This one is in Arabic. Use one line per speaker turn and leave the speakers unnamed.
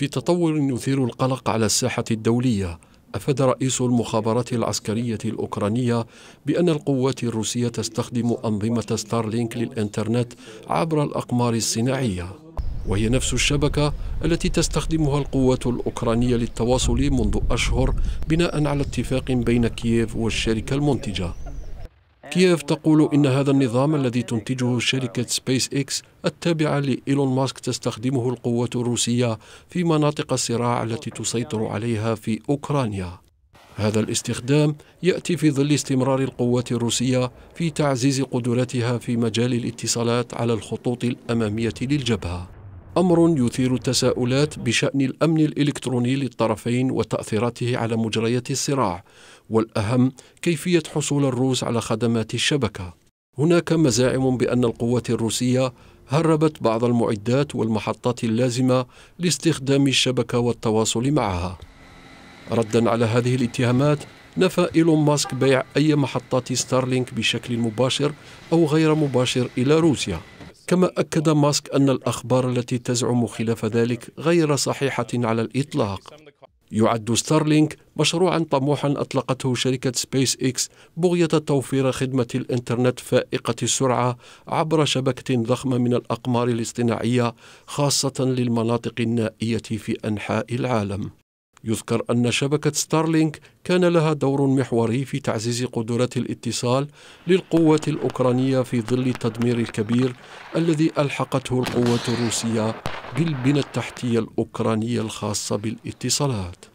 في تطور يثير القلق على الساحة الدولية أفاد رئيس المخابرات العسكرية الأوكرانية بأن القوات الروسية تستخدم أنظمة ستارلينك للإنترنت عبر الأقمار الصناعية وهي نفس الشبكة التي تستخدمها القوات الأوكرانية للتواصل منذ أشهر بناء على اتفاق بين كييف والشركة المنتجة كييف تقول إن هذا النظام الذي تنتجه شركة سبيس إكس التابعة لإيلون ماسك تستخدمه القوة الروسية في مناطق الصراع التي تسيطر عليها في أوكرانيا هذا الاستخدام يأتي في ظل استمرار القوات الروسية في تعزيز قدراتها في مجال الاتصالات على الخطوط الأمامية للجبهة امر يثير التساؤلات بشان الامن الالكتروني للطرفين وتاثيراته على مجريات الصراع والاهم كيفيه حصول الروس على خدمات الشبكه هناك مزاعم بان القوات الروسيه هربت بعض المعدات والمحطات اللازمه لاستخدام الشبكه والتواصل معها ردا على هذه الاتهامات نفى إيلون ماسك بيع أي محطات ستارلينك بشكل مباشر أو غير مباشر إلى روسيا كما أكد ماسك أن الأخبار التي تزعم خلاف ذلك غير صحيحة على الإطلاق يعد ستارلينك مشروعا طموحا أطلقته شركة سبيس إكس بغية توفير خدمة الإنترنت فائقة السرعة عبر شبكة ضخمة من الأقمار الاصطناعية خاصة للمناطق النائية في أنحاء العالم يذكر أن شبكة ستارلينك كان لها دور محوري في تعزيز قدرات الاتصال للقوات الأوكرانية في ظل التدمير الكبير الذي ألحقته القوات الروسية بالبنى التحتية الأوكرانية الخاصة بالاتصالات